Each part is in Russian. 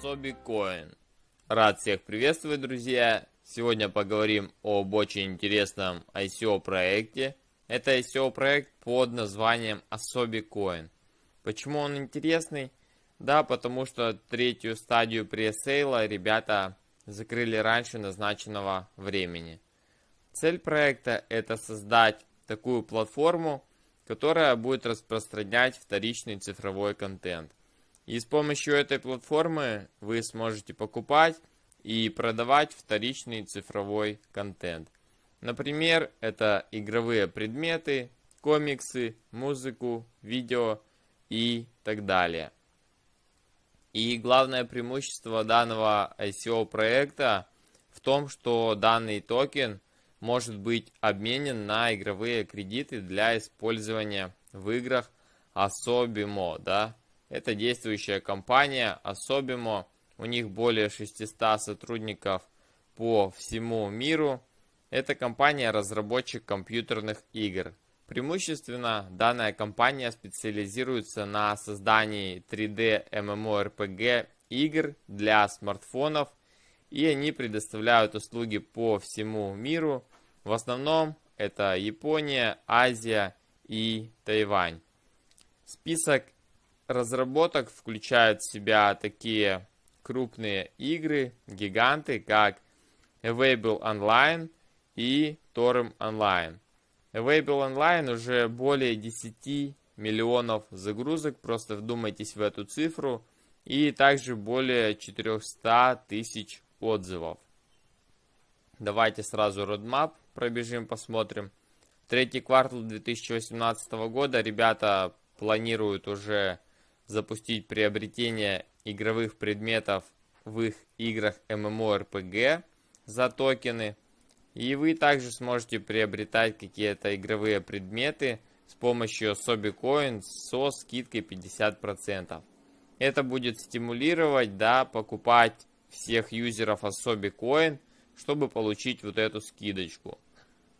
Соби Коин. Рад всех приветствовать, друзья. Сегодня поговорим об очень интересном ICO проекте. Это ICO проект под названием Asobi Coin. Почему он интересный? Да, потому что третью стадию пресейла ребята закрыли раньше назначенного времени. Цель проекта это создать такую платформу, которая будет распространять вторичный цифровой контент. И с помощью этой платформы вы сможете покупать и продавать вторичный цифровой контент. Например, это игровые предметы, комиксы, музыку, видео и так далее. И главное преимущество данного ICO проекта в том, что данный токен может быть обменен на игровые кредиты для использования в играх особимо, да, это действующая компания, особенно у них более 600 сотрудников по всему миру. Это компания-разработчик компьютерных игр. Преимущественно данная компания специализируется на создании 3D MMORPG игр для смартфонов, и они предоставляют услуги по всему миру. В основном это Япония, Азия и Тайвань. Список разработок включают в себя такие крупные игры, гиганты, как Available Online и Torum Online. Available Online уже более 10 миллионов загрузок, просто вдумайтесь в эту цифру, и также более 400 тысяч отзывов. Давайте сразу roadmap пробежим, посмотрим. Третий квартал 2018 года ребята планируют уже запустить приобретение игровых предметов в их играх MMORPG за токены. И вы также сможете приобретать какие-то игровые предметы с помощью Sobi Coin со скидкой 50%. Это будет стимулировать, да, покупать всех юзеров Asobi Coin, чтобы получить вот эту скидочку.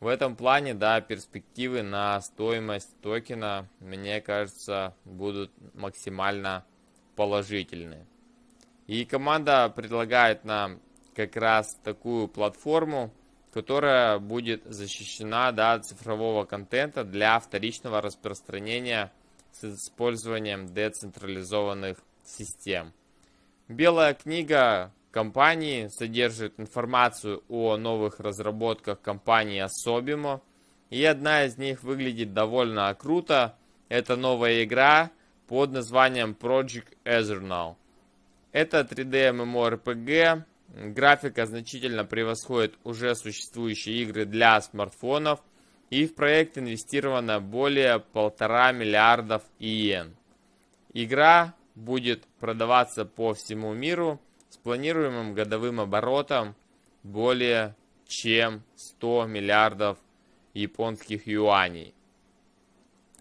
В этом плане, да, перспективы на стоимость токена, мне кажется, будут максимально положительны. И команда предлагает нам как раз такую платформу, которая будет защищена да, от цифрового контента для вторичного распространения с использованием децентрализованных систем. Белая книга компании содержит информацию о новых разработках компании Особимо. И одна из них выглядит довольно круто. Это новая игра под названием Project Eternal. Это 3D MMORPG. Графика значительно превосходит уже существующие игры для смартфонов. И в проект инвестировано более полтора миллиардов иен. Игра будет продаваться по всему миру – с планируемым годовым оборотом более чем 100 миллиардов японских юаней.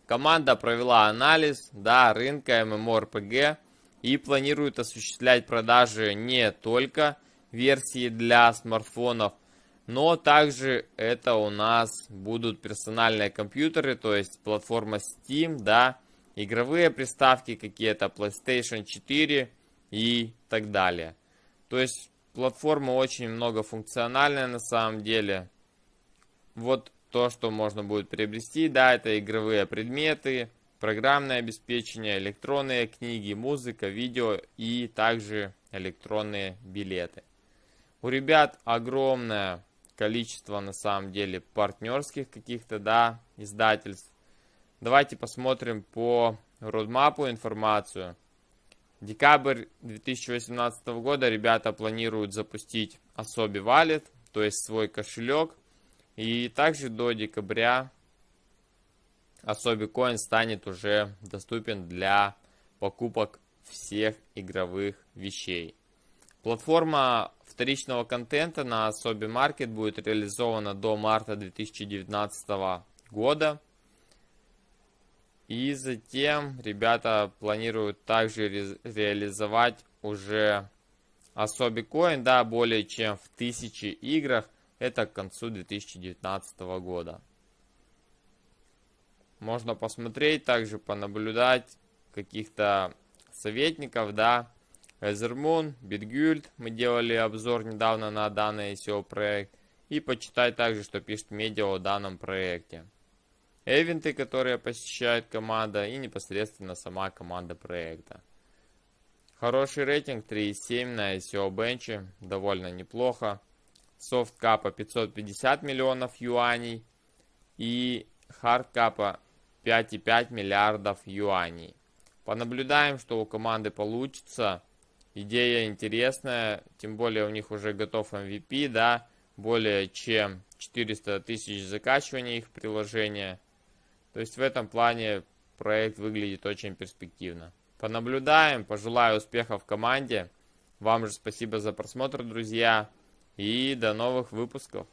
Команда провела анализ да, рынка MMORPG и планирует осуществлять продажи не только версии для смартфонов, но также это у нас будут персональные компьютеры, то есть платформа Steam, да, игровые приставки какие-то, PlayStation 4 и так далее. То есть платформа очень многофункциональная на самом деле. Вот то, что можно будет приобрести, да, это игровые предметы, программное обеспечение, электронные книги, музыка, видео и также электронные билеты. У ребят огромное количество на самом деле партнерских каких-то, да, издательств. Давайте посмотрим по родмапу информацию. Декабрь 2018 года ребята планируют запустить особи Wallet, то есть свой кошелек. И также до декабря особи коин станет уже доступен для покупок всех игровых вещей. Платформа вторичного контента на Особи Маркет будет реализована до марта 2019 года. И затем ребята планируют также ре реализовать уже особый коин, да, более чем в тысячи играх. Это к концу 2019 года. Можно посмотреть, также понаблюдать каких-то советников, да. Эзермун, Битгюльд, мы делали обзор недавно на данный SEO проект. И почитать также, что пишет медиа о данном проекте эвенты, которые посещает команда и непосредственно сама команда проекта. Хороший рейтинг 3,7 на ICO e Bench, довольно неплохо. Софт капа 550 миллионов юаней и хард капа 5,5 миллиардов юаней. Понаблюдаем, что у команды получится. Идея интересная, тем более у них уже готов MVP, эм да, более чем 400 тысяч закачиваний их приложения – то есть в этом плане проект выглядит очень перспективно. Понаблюдаем, пожелаю успехов в команде. Вам же спасибо за просмотр, друзья. И до новых выпусков.